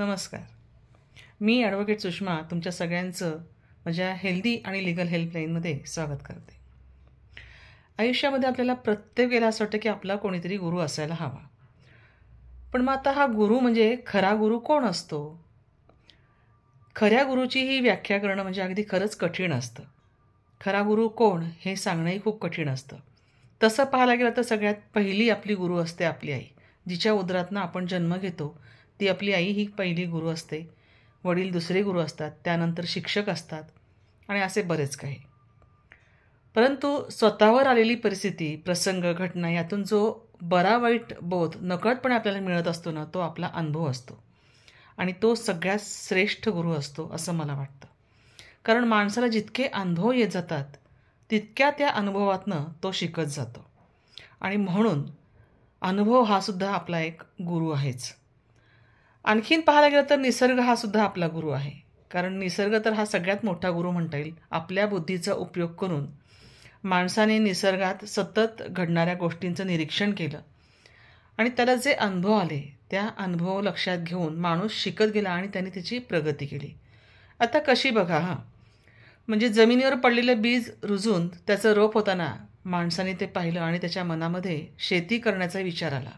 नमस्कार मी ॲडव्होकेट सुषमा तुमच्या सगळ्यांचं माझ्या हेल्दी आणि लिगल हेल्पलाईनमध्ये स्वागत करते आयुष्यामध्ये आपल्याला प्रत्येक वेळेला असं वाटतं की आपला कोणीतरी गुरु असायला हवा पण मग आता हा गुरु म्हणजे खरा गुरु कोण असतो खऱ्या गुरुची ही व्याख्या करणं म्हणजे अगदी खरंच कठीण असतं खरा गुरु कोण हे सांगणंही खूप कठीण असतं तसं पाहायला गेलं तर सगळ्यात पहिली आपली गुरु असते आपली आई जिच्या उदरातनं आपण जन्म घेतो ती आपली आई ही पहिली गुरु असते वडील दुसरे गुरु असतात त्यानंतर शिक्षक असतात आणि असे बरेच काही परंतु स्वतःवर आलेली परिस्थिती प्रसंग घटना यातून जो बरा वाईट बोध नकळतपणे आपल्याला मिळत असतो ना तो आपला अनुभव असतो आणि तो सगळ्यात श्रेष्ठ गुरु असतो असं मला वाटतं कारण माणसाला जितके अनुभव येत जातात तितक्या त्या अनुभवातनं तो शिकत जातो आणि म्हणून अनुभव हा सुद्धा आपला एक गुरु आहेच आणखीन पाहायला गेलं तर निसर्ग हा सुद्धा आपला गुरु आहे कारण निसर्ग तर हा सगळ्यात मोठा गुरु म्हणता येईल आपल्या बुद्धीचा उपयोग करून माणसाने निसर्गात सतत घडणाऱ्या गोष्टींचं निरीक्षण केलं आणि त्याला जे अनुभव आले त्या अनुभव लक्षात घेऊन माणूस शिकत गेला आणि त्याने त्याची प्रगती केली आता कशी बघा हां म्हणजे जमिनीवर पडलेलं बीज रुजून त्याचं रोप होताना माणसाने ते पाहिलं आणि त्याच्या मनामध्ये शेती करण्याचा विचार आला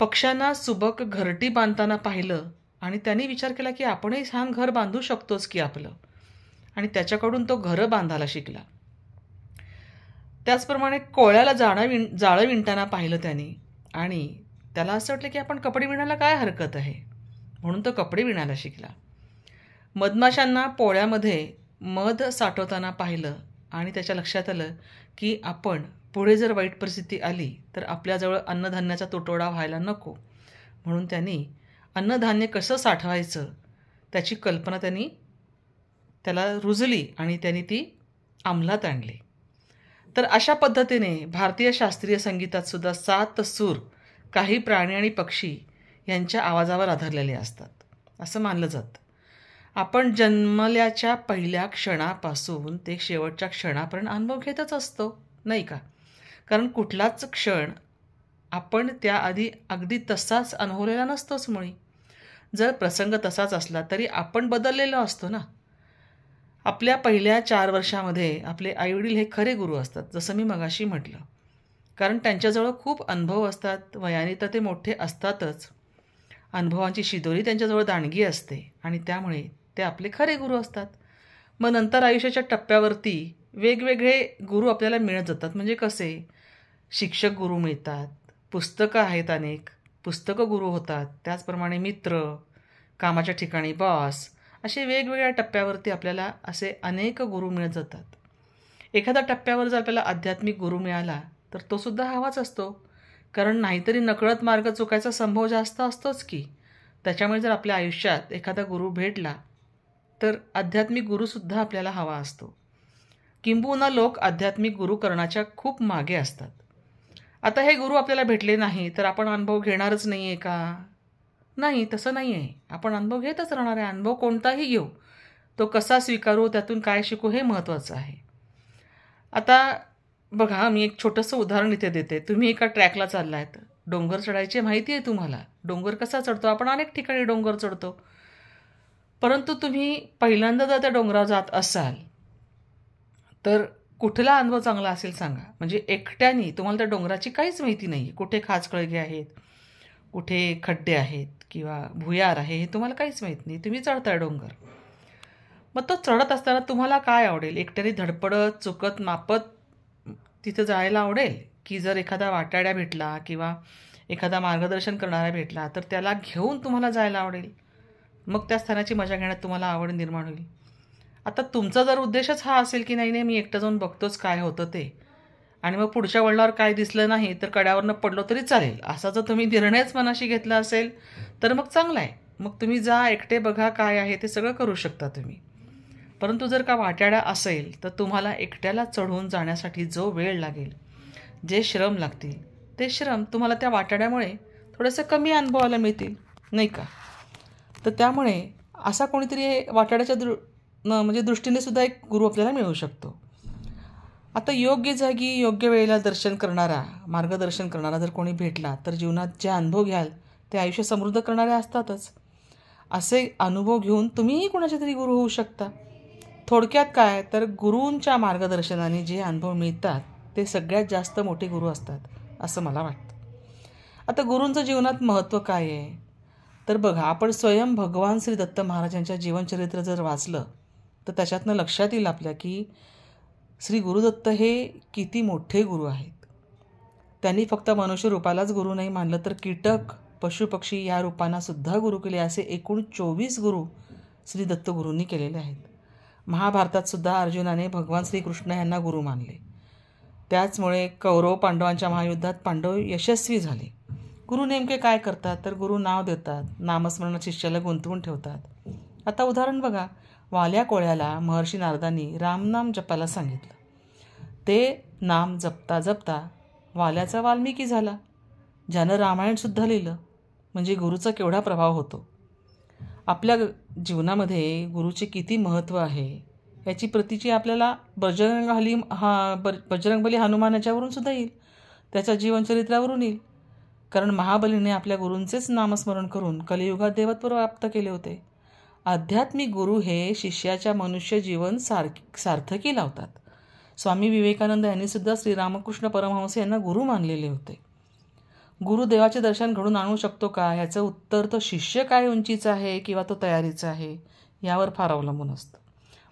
पक्ष्यांना सुबक घरटी बांधताना पाहिलं आणि त्यांनी विचार केला की आपणही छान घर बांधू शकतोच की आपलं आणि त्याच्याकडून तो घरं बांधायला शिकला त्याचप्रमाणे कोळ्याला जाणं विण जाळं विणताना पाहिलं त्याने आणि त्याला असं वाटलं की आपण कपडे विणायला काय हरकत आहे म्हणून तो कपडे विणायला शिकला मधमाशांना पोळ्यामध्ये मध साठवताना पाहिलं आणि त्याच्या लक्षात आलं की आपण पुढे जर वाईट परिस्थिती आली तर आपल्याजवळ अन्नधान्याचा तुटवडा व्हायला नको म्हणून त्यांनी अन्नधान्य कसं साठवायचं त्याची कल्पना त्यांनी त्याला रुजली आणि त्यांनी ती अंमलात आणली तर अशा पद्धतीने भारतीय शास्त्रीय संगीतातसुद्धा सात सूर काही प्राणी आणि पक्षी यांच्या आवाजावर आधारलेले असतात असं मानलं जातं आपण जन्मल्याच्या पहिल्या क्षणापासून ते शेवटच्या क्षणापर्यंत अनुभव घेतच असतो नाही का कारण कुठलाच क्षण आपण त्याआधी अगदी तसाच अनुभवलेला नसतोच मुळी जर प्रसंग तसाच असला तरी आपण बदललेलो असतो ना आपल्या पहिल्या चार वर्षामध्ये आपले आईवडील हे खरे गुरु असतात जसं मी मगाशी म्हटलं कारण त्यांच्याजवळ खूप अनुभव असतात वयाने तर ते मोठे असतातच अनुभवांची शिदोरी त्यांच्याजवळ दांडगी असते आणि त्यामुळे ते आपले खरे गुरु असतात मग नंतर आयुष्याच्या टप्प्यावरती वेगवेगळे गुरु आपल्याला मिळत जातात म्हणजे कसे शिक्षक गुरु मिळतात पुस्तकं आहेत अनेक पुस्तकं गुरु होतात त्याचप्रमाणे मित्र कामाच्या ठिकाणी बॉस असे वेगवेगळ्या टप्प्यावरती आपल्याला असे अनेक गुरु मिळत जातात एखाद्या टप्प्यावर जर आपल्याला आध्यात्मिक गुरु मिळाला तर तो सुद्धा हवाच असतो कारण नाहीतरी नकळत मार्ग चुकायचा संभव जास्त असतोच की त्याच्यामुळे जर आपल्या आयुष्यात एखादा गुरु भेटला तर आध्यात्मिक गुरुसुद्धा आपल्याला हवा असतो किंबहुना लोक आध्यात्मिक गुरुकरणाच्या खूप मागे असतात आता हे गुरु आपल्याला भेटले नाही तर आपण अनुभव घेणारच नाही आहे का नाही तसं नाही आहे आपण अनुभव घेतच राहणार आहे अनुभव कोणताही घेऊ तो कसा स्वीकारू त्यातून काय शिकू हे महत्त्वाचं आहे आता बघा मी एक छोटंसं उदाहरण इथे देते तुम्ही एका ट्रॅकला चालला आहेत डोंगर चढायची माहिती आहे तुम्हाला डोंगर कसा चढतो आपण अनेक ठिकाणी डोंगर चढतो परंतु तुम्ही पहिल्यांदा जर त्या डोंगरावर जात असाल तर कुठला अनुभव चांगला असेल सांगा म्हणजे एकट्याने तुम्हाला त्या डोंगराची काहीच माहिती नाही कुठे खाचकळगे आहेत कुठे खड्डे आहेत किंवा भुयार आहे हे तुम्हाला काहीच माहीत नाही तुम्ही चढताय डोंगर मग तो चढत असताना तुम्हाला काय आवडेल एकट्याने धडपडत चुकत मापत तिथं जायला आवडेल की जर एखादा वाटाड्या भेटला किंवा एखादा मार्गदर्शन करणारा भेटला तर त्याला घेऊन तुम्हाला जायला आवडेल मग त्या स्थानाची मजा घेण्यात तुम्हाला आवड निर्माण होईल आता तुमचा जर उद्देशच हा असेल की नाही नाही मी एकटं जाऊन बघतोच काय होतं ते आणि मग पुढच्या वळणावर काय दिसलं नाही तर कड्यावरनं पडलो तरी चालेल असा जर तुम्ही निर्णयच मनाशी घेतला असेल तर मग चांगला आहे मग तुम्ही जा एकटे बघा काय आहे ते सगळं करू शकता तुम्ही परंतु जर का वाट्याडा असेल तर तुम्हाला एकट्याला चढून जाण्यासाठी जो वेळ लागेल जे श्रम लागतील ते श्रम तुम्हाला त्या वाटाड्यामुळे थोडंसं कमी अनुभवायला मिळतील नाही का तर त्यामुळे असा कोणीतरी वाटाड्याच्या दृ न म्हणजे दृष्टीने सुद्धा एक गुरु आपल्याला मिळू शकतो आता योग्य जागी योग्य वेळेला दर्शन करणारा मार्गदर्शन करणारा जर कोणी भेटला तर जीवनात जे अनुभव घ्याल ते आयुष्य समृद्ध करणारे असतातच असे अनुभव घेऊन तुम्हीही कुणाच्या तरी गुरु होऊ शकता थोडक्यात काय तर गुरूंच्या मार्गदर्शनाने जे अनुभव मिळतात ते सगळ्यात जास्त मोठे गुरु असतात असं मला वाटतं आता गुरूंचं जीवनात महत्त्व काय आहे तर बघा आपण स्वयं भगवान श्री दत्त महाराजांच्या जीवनचरित्र जर वाचलं तर त्याच्यातनं लक्षात येईल आपल्या की श्री गुरुदत्त हे किती मोठे गुरु आहेत त्यांनी फक्त मनुष्य रूपालाच गुरु नाही मानलं तर कीटक पशुपक्षी या रूपांनासुद्धा गुरु केले असे एकूण चोवीस गुरु श्री दत्तगुरूंनी केलेले आहेत महाभारतातसुद्धा अर्जुनाने भगवान श्रीकृष्ण यांना गुरु मानले त्याचमुळे कौरव पांडवांच्या महायुद्धात पांडव यशस्वी झाले गुरु नेमके काय करतात तर गुरु नाव देतात नामस्मरण शिष्याला गुंतवून ठेवतात आता उदाहरण बघा वाल्या कोळ्याला महर्षी नारदांनी रामनाम जपायला सांगितलं ते नाम जपता जपता वाल्याचा वाल्मिकी झाला ज्यानं रामायणसुद्धा लिहिलं म्हणजे गुरुचा केवढा प्रभाव होतो आपल्या जीवनामध्ये गुरुचे किती महत्त्व आहे याची प्रतीची आपल्याला बजरंग हलीम हा ब बजरंगबली हनुमान सुद्धा येईल त्याच्या जीवनचरित्रावरून येईल कारण महाबलीने आपल्या गुरूंचेच नामस्मरण करून कलियुगात देवत्व प्राप्त केले होते आध्यात्मिक गुरु हे शिष्याच्या मनुष्य जीवन सार्क सार्थकी लावतात स्वामी विवेकानंद यांनी सुद्धा श्रीरामकृष्ण परमहंस यांना गुरु मानलेले होते गुरुदेवाचे दर्शन घडून आणू शकतो का ह्याचं उत्तर तो शिष्य काय उंचीचा आहे किंवा तो तयारीचा आहे यावर फार अवलंबून असतं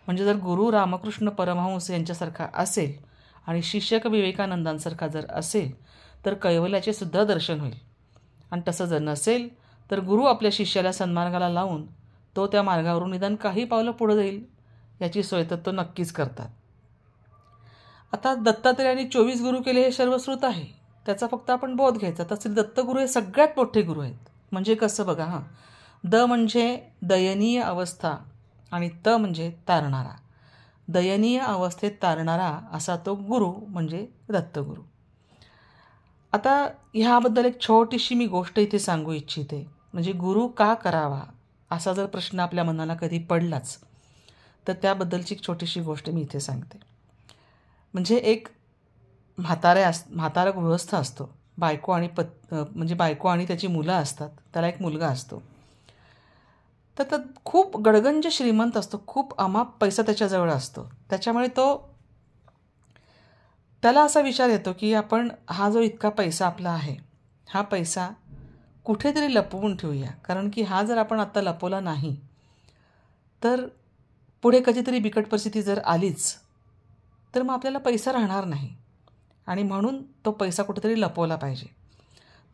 म्हणजे जर गुरु रामकृष्ण परमहंस यांच्यासारखा असेल आणि शिष्यक विवेकानंदांसारखा जर असेल तर कैवल्याचे सुद्धा दर्शन होईल आणि तसं जर नसेल तर गुरु आपल्या शिष्याला सन्मार्गाला लावून तो त्या मार्गावरून निदान काही पावलं पुढं जाईल याची सोय तर तो नक्कीच करतात आता दत्तात्रेयाने चोवीस गुरु केले हे सर्वश्रुत आहे त्याचा फक्त आपण बोध घ्यायचा तर श्री दत्तगुरू हे सगळ्यात मोठे गुरु आहेत म्हणजे कसं बघा हां द म्हणजे दयनीय अवस्था आणि त म्हणजे तारणारा दयनीय अवस्थेत तारणारा असा तो गुरु म्हणजे दत्तगुरु आता ह्याबद्दल एक छोटीशी मी गोष्ट इथे सांगू इच्छिते म्हणजे गुरु का करावा असा जर प्रश्न आपल्या मनाला कधी पडलाच तर त्याबद्दलची एक छोटीशी गोष्ट मी इथे सांगते म्हणजे एक म्हातारे अस म्हातारा गृहस्थ असतो बायको आणि पत् म्हणजे बायको आणि त्याची मुलं असतात त्याला एक मुलगा असतो तर तर खूप गडगंज श्रीमंत असतो खूप अमाप पैसा त्याच्याजवळ असतो त्याच्यामुळे तो त्याला असा विचार येतो की आपण हा जो इतका पैसा आपला आहे हा पैसा कुठेतरी लपवून ठेवूया कारण की हा जर आपण आत्ता लपवला नाही तर पुढे कधीतरी बिकट परिस्थिती जर आलीच तर मग आपल्याला पैसा राहणार नाही आणि म्हणून तो पैसा कुठेतरी लपवला पाहिजे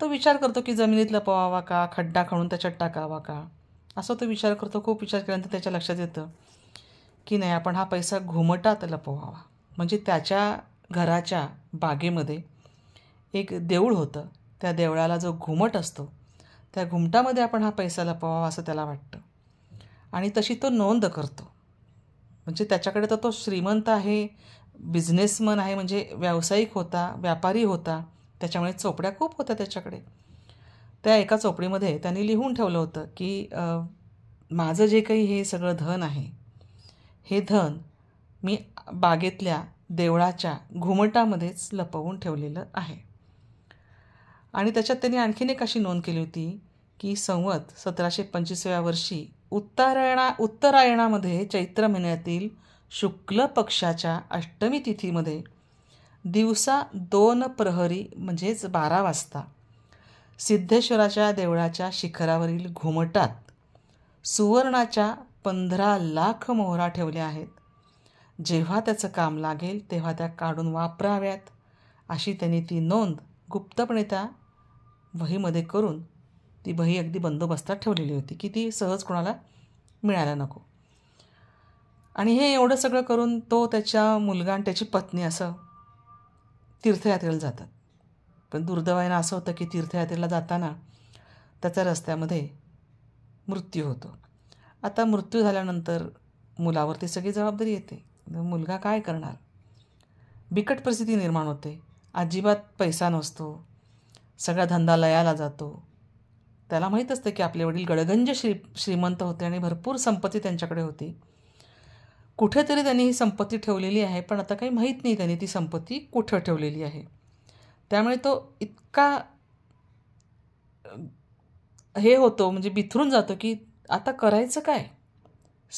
तो विचार करतो की जमिनीत लपवावा का खड्डा खणून त्याच्यात टाकावा का असा तो विचार करतो खूप विचार केल्यानंतर त्याच्या लक्षात येतं की नाही आपण हा पैसा घुमटात लपवावा म्हणजे त्याच्या घराच्या बागेमध्ये एक देऊळ होतं त्या देवळाला जो घुमट असतो त्या घुमटामध्ये आपण हा पैसा लपवावा असं त्याला वाटतं आणि तशी तो नोंद करतो म्हणजे त्याच्याकडे तर तो श्रीमंत आहे बिझनेसमन आहे म्हणजे व्यावसायिक होता व्यापारी होता त्याच्यामुळे चोपड्या खूप होत्या त्याच्याकडे त्या एका चोपडीमध्ये त्यांनी लिहून ठेवलं होतं की माझं जे काही हे सगळं धन आहे हे धन मी बागेतल्या देवळाच्या घुमटामध्येच लपवून ठेवलेलं आहे आणि त्याच्यात त्यांनी आणखीन एक अशी नोंद केली होती की संवत सतराशे पंचवीसव्या वर्षी उत्तरायणा उत्तरायणामध्ये चैत्र महिन्यातील शुक्ल पक्षाच्या अष्टमी तिथीमध्ये दिवसा दोन प्रहरी म्हणजेच बारा वाजता सिद्धेश्वराच्या देवळाच्या शिखरावरील घुमटात सुवर्णाच्या पंधरा लाख मोहरा ठेवल्या आहेत जेव्हा त्याचं काम लागेल तेव्हा त्या काढून वापराव्यात अशी त्यांनी ती नोंद गुप्तपणे त्या वहीमध्ये करून ती वही अगदी बंदोबस्तात ठेवलेली होती की ती सहज कोणाला मिळायला नको आणि हे एवढं सगळं करून तो त्याच्या मुलगा आणि त्याची पत्नी असं तीर्थयात्रेला जातात पण दुर्दैवानं असं होतं की तीर्थयात्रेला जाताना त्याचा रस्त्यामध्ये मृत्यू होतो आता मृत्यू झाल्यानंतर मुलावरती सगळी जबाबदारी येते मुलगा काय करणार बिकट परिस्थिती निर्माण होते अजिबात पैसा नसतो सगळा धंदा लयाला जातो त्याला माहीत असतं की आपले वडील गडगंज श्री श्रीमंत होते आणि भरपूर संपत्ती त्यांच्याकडे होती कुठेतरी त्यांनी ही संपत्ती ठेवलेली आहे पण आता काही माहीत नाही त्यांनी ती संपत्ती कुठं ठेवलेली आहे त्यामुळे तो इतका हे होतो म्हणजे बिथरून जातो की आता करायचं काय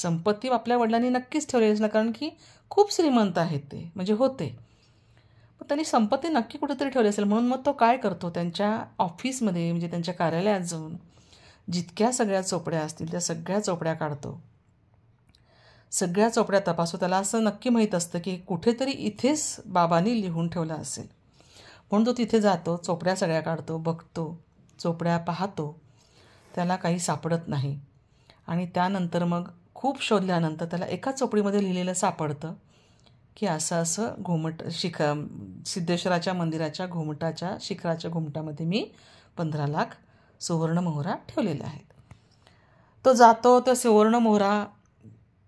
संपत्ती आपल्या वडिलांनी नक्कीच ठेवलेली असणार कारण की खूप श्रीमंत आहेत ते म्हणजे होते मग त्यांनी संपत्ती नक्की कुठेतरी ठेवली असेल म्हणून मग तो काय करतो त्यांच्या ऑफिसमध्ये म्हणजे त्यांच्या कार्यालयात जाऊन जितक्या सगळ्या चोपड्या असतील त्या सगळ्या चोपड्या काढतो सगळ्या चोपड्या तपासतो त्याला असं नक्की माहीत असतं की कुठेतरी इथेच बाबांनी लिहून ठेवलं असेल म्हणून तो तिथे जातो चोपड्या सगळ्या काढतो बघतो चोपड्या पाहतो त्याला काही सापडत नाही आणि त्यानंतर मग खूप शोधल्यानंतर त्याला एका चोपडीमध्ये लिहिलेलं सापडतं की असं असं घुमट शिख सिद्धेश्वराच्या मंदिराच्या घुमटाच्या शिखराच्या घुमटामध्ये मी पंधरा लाख सुवर्ण मोहरा ठेवलेल्या आहेत तो जातो सुवर्ण मोहरा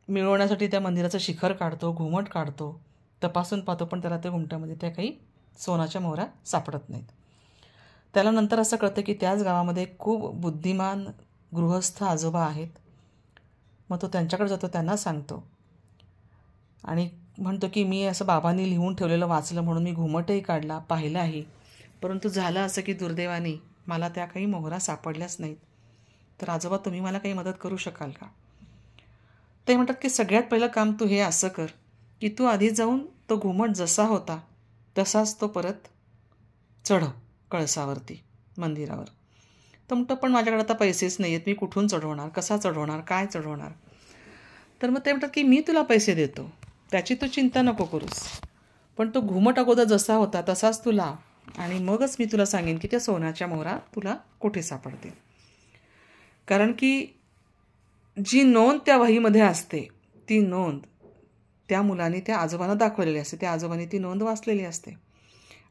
मिळवण्यासाठी त्या मंदिराचं शिखर काढतो घुमट काढतो तपासून पाहतो पण त्याला त्या घुमटामध्ये त्या काही सोनाच्या मोहरा सापडत नाहीत त्याला नंतर असं कळतं की त्याच गावामध्ये खूप बुद्धिमान गृहस्थ आजोबा आहेत मग तो त्यांच्याकडे जातो त्यांना सांगतो आणि म्हणतो की मी असं बाबांनी लिहून ठेवलेलं वाचलं म्हणून मी घुमटही काढला पाहिलं आहे परंतु झालं असं की दुर्दैवाने मला त्या काही मोहरा सापडल्याच नाहीत तर आजोबा तुम्ही मला काही मदत करू शकाल का ते म्हणतात की सगळ्यात पहिलं काम तू हे असं कर की तू आधी जाऊन तो घुमट जसा होता तसाच तो परत चढव कळसावरती मंदिरावर तर म्हणतो पण माझ्याकडे आता पैसेच नाही आहेत मी कुठून चढवणार कसा चढवणार काय चढवणार तर मग ते म्हणतात की मी तुला पैसे देतो त्याची तू चिंता नको करूस पण तो घुमट अगोदर जसा होता तसाच तुला आणि मगच मी तुला सांगेन की त्या सोन्याच्या मोहरा तुला कुठे सापडतील कारण की जी नोंद त्या वहीमध्ये असते ती नोंद त्या मुलाने त्या आजोबांना दाखवलेली असते त्या आजोबांनी ती नोंद वाचलेली असते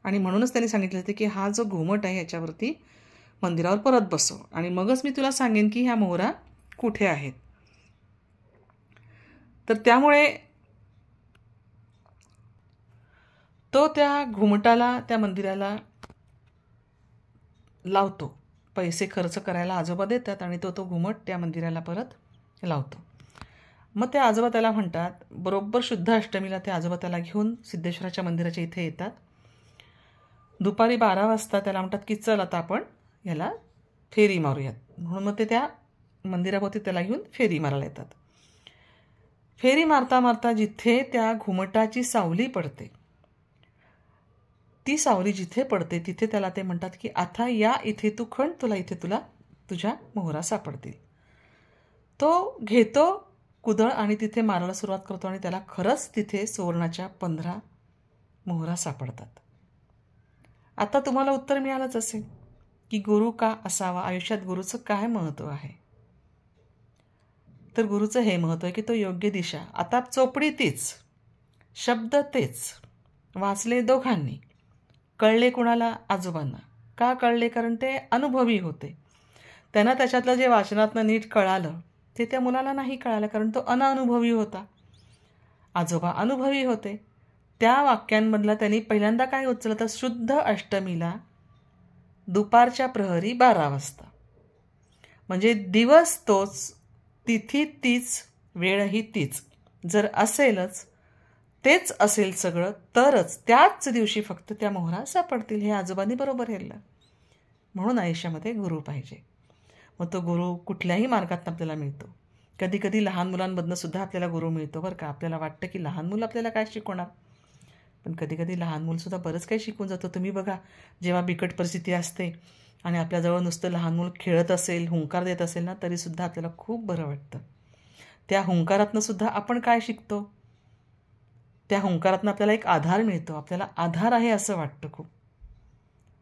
आणि म्हणूनच त्यांनी सांगितलं होते की हा जो घुमट आहे याच्यावरती मंदिरावर परत बसो आणि मगच मी तुला सांगेन की ह्या मोहरा कुठे आहेत तर त्यामुळे तो त्या घुमटाला त्या मंदिराला लावतो पैसे खर्च करायला आजोबा देतात आणि तो तो घुमट त्या मंदिराला परत लावतो मग ते आजोबा त्याला म्हणतात बरोबर शुद्ध अष्टमीला ते आजोबा त्याला घेऊन सिद्धेश्वराच्या मंदिराच्या इथे येतात दुपारी बारा वाजता त्याला म्हणतात की चल आता आपण याला फेरी मारूयात म्हणून मग ते त्या मंदिराभोवती त्याला घेऊन फेरी मारायला येतात फेरी मारता मारता जिथे त्या घुमटाची सावली पडते ती सावली जिथे पडते तिथे त्याला ते म्हणतात की आता या इथे तू खण तुला इथे तुला तुझ्या मोहरा सापडतील तो घेतो कुदळ आणि तिथे मारायला सुरुवात करतो आणि त्याला खरंच तिथे सुवर्णाच्या पंधरा मोहरा सापडतात आता तुम्हाला उत्तर मिळालंच असेल की गुरु का असावा आयुष्यात गुरुचं काय महत्त्व आहे तर गुरुचं हे महत्त्व आहे की तो योग्य दिशा आता चोपडी तीच शब्द तेच वाचले दोघांनी कळले कुणाला आजोबांना का कळले कारण ते अनुभवी होते त्यांना त्याच्यातलं जे वाचनातनं नीट कळालं ते त्या मुलाला नाही कळालं कारण तो अनअनुभवी होता आजोबा अनुभवी होते त्या वाक्यांमधला त्यांनी पहिल्यांदा काय उचलं तर शुद्ध अष्टमीला दुपारच्या प्रहरी बारा वाजता म्हणजे दिवस तोच तिथी तीच वेळही तीच जर असेलच तेच असेल सगळं तरच त्याच दिवशी फक्त त्या मोहरा सापडतील हे आजोबांनी बरोबर हेरलं म्हणून आयुष्यामध्ये गुरु पाहिजे मग तो गुरु कुठल्याही मार्गातनं आपल्याला मिळतो कधी कधी लहान मुलांमधनं सुद्धा आपल्याला गुरु मिळतो बरं का आपल्याला वाटतं की लहान मुलं आपल्याला काय शिकवणार पण कधी कधी लहान मुलंसुद्धा बरंच काही शिकून जातो तुम्ही बघा जेव्हा बिकट परिस्थिती असते आणि आपल्याजवळ नुसतं लहान मुलं खेळत असेल हुंकार देत असेल ना तरीसुद्धा आपल्याला खूप बरं वाटतं त्या हुंकारातनं सुद्धा आपण काय शिकतो त्या हुंकारातून आपल्याला एक आधार मिळतो आपल्याला आधार आहे असं वाटतं खूप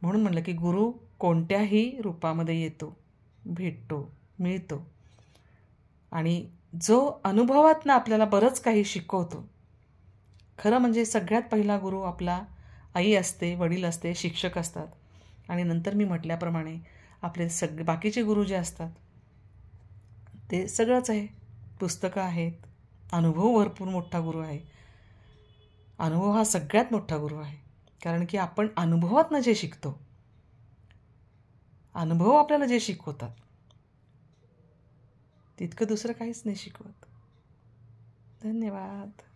म्हणून म्हटलं की गुरु कोणत्याही रूपामध्ये येतो भेटतो मिळतो आणि जो अनुभवातनं आपल्याला बरंच काही शिकवतो खरं म्हणजे सगळ्यात पहिला गुरु आपला आई असते वडील असते शिक्षक असतात आणि नंतर मी म्हटल्याप्रमाणे आपले सग बाकीचे गुरु जे असतात ते सगळंच आहे पुस्तकं आहेत अनुभव भरपूर मोठा गुरु आहे अनुभव हा सगळ्यात मोठा गुरु आहे कारण की आपण अनुभवातनं जे शिकतो अनुभव आपल्याला जे शिकवतात तितकं दुसरं काहीच नाही शिकवत धन्यवाद